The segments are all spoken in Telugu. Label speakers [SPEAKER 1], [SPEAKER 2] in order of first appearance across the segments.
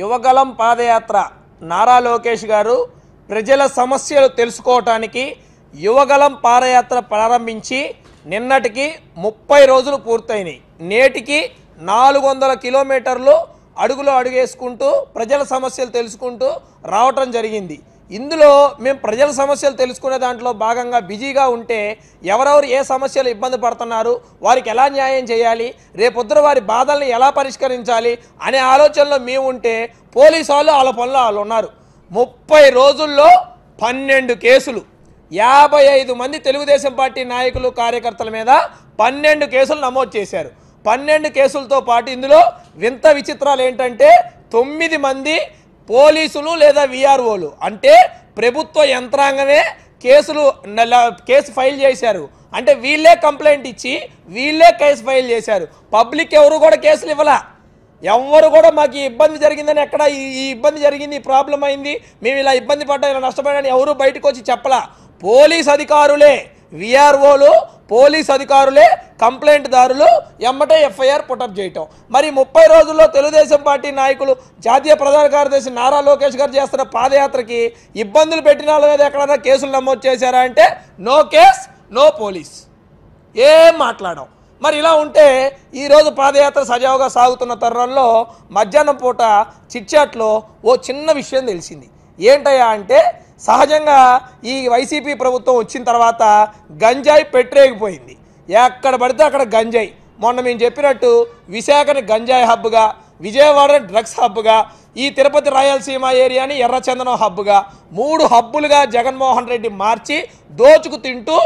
[SPEAKER 1] యువగలం పాదయాత్ర నారా లోకేష్ గారు ప్రజల సమస్యలు తెలుసుకోవటానికి యువగలం పాదయాత్ర ప్రారంభించి నిన్నటికి ముప్పై రోజులు పూర్తయినాయి నేటికి నాలుగు వందల కిలోమీటర్లు అడుగులో అడుగేసుకుంటూ ప్రజల సమస్యలు తెలుసుకుంటూ రావటం జరిగింది ఇందులో మేము ప్రజల సమస్యలు తెలుసుకునే దాంట్లో భాగంగా బిజీగా ఉంటే ఎవరెవరు ఏ సమస్యలు ఇబ్బంది పడుతున్నారు వారికి ఎలా న్యాయం చేయాలి రేపొద్దున వారి బాధల్ని ఎలా పరిష్కరించాలి అనే ఆలోచనలో మేము ఉంటే పోలీసు వాళ్ళు వాళ్ళ పనులు వాళ్ళు ఉన్నారు ముప్పై రోజుల్లో పన్నెండు కేసులు యాభై ఐదు మంది తెలుగుదేశం పార్టీ నాయకులు కార్యకర్తల మీద పన్నెండు కేసులు నమోదు చేశారు పన్నెండు కేసులతో పాటు ఇందులో వింత విచిత్రాలు ఏంటంటే తొమ్మిది మంది పోలీసులు లేదా విఆర్ఓలు అంటే ప్రభుత్వ యంత్రాంగమే కేసులు కేసు ఫైల్ చేశారు అంటే వీళ్ళే కంప్లైంట్ ఇచ్చి వీళ్ళే కేసు ఫైల్ చేశారు పబ్లిక్ ఎవరు కూడా కేసులు ఇవ్వలా ఎవరు కూడా మాకు ఈ ఇబ్బంది జరిగిందని ఎక్కడ ఈ ఇబ్బంది జరిగింది ఈ ప్రాబ్లం అయింది మేము ఇలా ఇబ్బంది పడ్డా ఇలా నష్టపోయాడని ఎవరు బయటకు వచ్చి చెప్పలా పోలీస్ అధికారులే విఆర్ఓలు పోలీస్ అధికారులే కంప్లైంట్ దారులు ఎమ్మటే ఎఫ్ఐఆర్ పుటప్ చేయటం మరి ముప్పై రోజుల్లో తెలుగుదేశం పార్టీ నాయకులు జాతీయ ప్రధాన కార్యదర్శి నారా లోకేష్ గారు చేస్తున్న పాదయాత్రకి ఇబ్బందులు పెట్టిన వాళ్ళ మీద ఎక్కడైనా కేసులు నమోదు చేశారా అంటే నో కేస్ నో పోలీస్ ఏం మాట్లాడం మరి ఇలా ఉంటే ఈరోజు పాదయాత్ర సజావుగా సాగుతున్న తరుణంలో మధ్యాహ్నం పూట చిట్చాట్లో ఓ చిన్న విషయం తెలిసింది ఏంటయ్యా అంటే సహజంగా ఈ వైసీపీ ప్రభుత్వం వచ్చిన తర్వాత గంజాయి పెట్టరేగిపోయింది ఎక్కడ పడితే అక్కడ గంజాయి మొన్న మేము చెప్పినట్టు విశాఖని గంజాయి హబ్గా విజయవాడని డ్రగ్స్ హబ్గా ఈ తిరుపతి రాయలసీమ ఏరియాని ఎర్రచందనం హబ్గా మూడు హబ్బులుగా జగన్మోహన్ రెడ్డి మార్చి దోచుకు తింటూ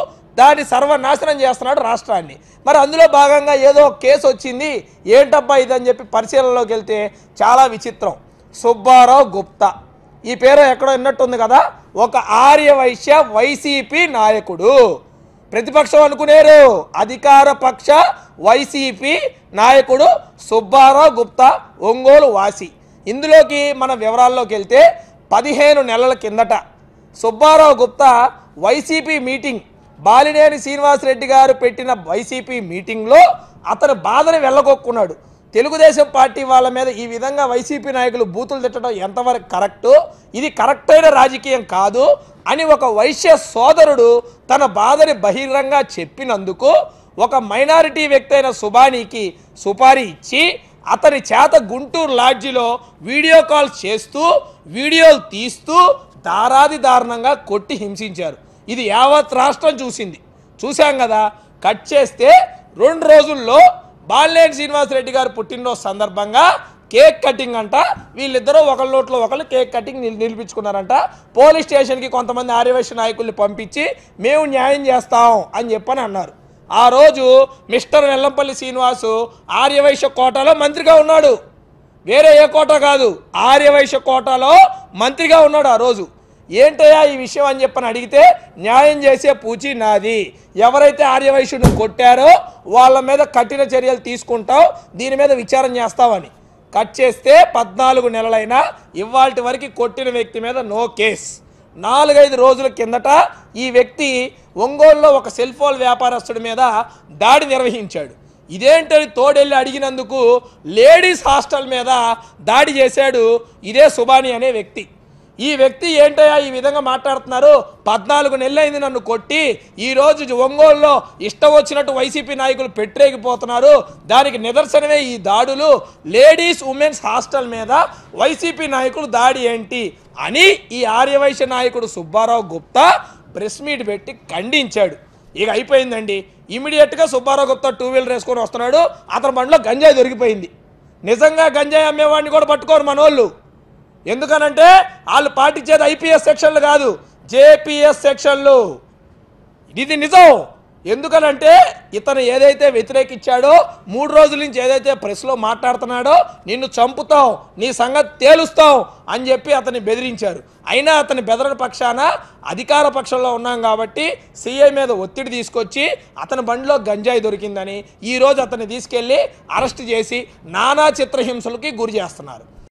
[SPEAKER 1] దాన్ని సర్వనాశనం చేస్తున్నాడు రాష్ట్రాన్ని మరి అందులో భాగంగా ఏదో కేసు వచ్చింది ఏంటబ్బా ఇదని చెప్పి పరిశీలనలోకి వెళ్తే చాలా విచిత్రం సుబ్బారావు గుప్తా ఈ పేరు ఎక్కడో విన్నట్టుంది కదా ఒక ఆర్యవైశ్య వైసీపీ నాయకుడు ప్రతిపక్షం అనుకునేరు అధికార పక్ష వైసీపీ నాయకుడు సుబ్బారావు గుప్తా ఒంగోలు వాసి ఇందులోకి మన వివరాల్లోకి వెళ్తే పదిహేను నెలల కిందట సుబ్బారావు గుప్తా వైసీపీ మీటింగ్ బాలినేని శ్రీనివాసరెడ్డి గారు పెట్టిన వైసీపీ మీటింగ్లో అతను బాధను వెళ్ళగొక్కున్నాడు తెలుగుదేశం పార్టీ వాళ్ళ మీద ఈ విధంగా వైసీపీ నాయకులు బూతులు తిట్టడం ఎంతవరకు కరెక్టు ఇది కరెక్ట్ అయిన రాజకీయం కాదు అని ఒక వైశ్య సోదరుడు తన బాధని బహిరంగంగా చెప్పినందుకు ఒక మైనారిటీ వ్యక్తి అయిన సుబానీకి సుపారీ ఇచ్చి అతని చేత గుంటూరు లాడ్జిలో వీడియో కాల్ చేస్తూ వీడియోలు తీస్తూ దారాది దారుణంగా కొట్టి హింసించారు ఇది యావత్ రాష్ట్రం చూసింది చూశాం కదా కట్ చేస్తే రెండు రోజుల్లో బాలినేని శ్రీనివాసరెడ్డి గారు పుట్టినరోజు సందర్భంగా కేక్ కటింగ్ అంట వీళ్ళిద్దరూ ఒకళ్ళ నోట్లో ఒకళ్ళు కేక్ కటింగ్ నిలిపించుకున్నారంట పోలీస్ స్టేషన్కి కొంతమంది ఆర్యవైశ్య నాయకుల్ని పంపించి మేము న్యాయం చేస్తాం అని చెప్పని అన్నారు ఆ రోజు మిస్టర్ వెల్లంపల్లి శ్రీనివాసు ఆర్యవైశ్య కోటాలో మంత్రిగా ఉన్నాడు వేరే ఏ కోట కాదు ఆర్యవైశ్య కోటాలో మంత్రిగా ఉన్నాడు ఆ రోజు ఏంటయ్యా ఈ విషయం అని చెప్పని అడిగితే న్యాయం చేసే పూచి నాది ఎవరైతే ఆర్యవైశ్యుడిని కొట్టారో వాళ్ళ మీద కఠిన చర్యలు తీసుకుంటావు దీని మీద విచారం చేస్తావని కట్ చేస్తే పద్నాలుగు నెలలైనా ఇవాళ వరకు కొట్టిన వ్యక్తి మీద నో కేస్ నాలుగైదు రోజుల కిందట ఈ వ్యక్తి ఒంగోలులో ఒక సెల్ ఫోన్ వ్యాపారస్తుడి మీద దాడి నిర్వహించాడు ఇదేంటని తోడెళ్ళి అడిగినందుకు లేడీస్ హాస్టల్ మీద దాడి చేశాడు ఇదే సుబాని అనే వ్యక్తి ఈ వ్యక్తి ఏంటయ్యా ఈ విధంగా మాట్లాడుతున్నారు పద్నాలుగు నెలలైంది నన్ను కొట్టి ఈరోజు ఒంగోలులో ఇష్టం వచ్చినట్టు వైసీపీ నాయకులు పెట్టరేగిపోతున్నారు దానికి నిదర్శనమే ఈ దాడులు లేడీస్ ఉమెన్స్ హాస్టల్ మీద వైసీపీ నాయకులు దాడి ఏంటి అని ఈ ఆర్యవైశ్య నాయకుడు సుబ్బారావు గుప్తా ప్రెస్ మీట్ పెట్టి ఖండించాడు ఇక అయిపోయిందండి ఇమీడియట్గా సుబ్బారావు గుప్తా టూ వీలర్ వేసుకొని వస్తున్నాడు అతని బండిలో గంజాయి దొరికిపోయింది నిజంగా గంజాయి అమ్మేవాడిని కూడా పట్టుకోరు మనోళ్ళు ఎందుకనంటే వాళ్ళు పాటించేది ఐపీఎస్ సెక్షన్లు కాదు జేపీఎస్ సెక్షన్లు ఇది నిజం ఎందుకనంటే ఇతను ఏదైతే వ్యతిరేకించాడో మూడు రోజుల నుంచి ఏదైతే ప్రెస్లో మాట్లాడుతున్నాడో నిన్ను చంపుతావు నీ సంగతి తేలుస్తావు అని చెప్పి అతన్ని బెదిరించారు అయినా అతని బెదరని పక్షాన అధికార పక్షంలో ఉన్నాం కాబట్టి సీఐ మీద ఒత్తిడి తీసుకొచ్చి అతని బండిలో గంజాయి దొరికిందని ఈరోజు అతన్ని తీసుకెళ్ళి అరెస్ట్ చేసి నానా చిత్రహింసలకి గురి చేస్తున్నారు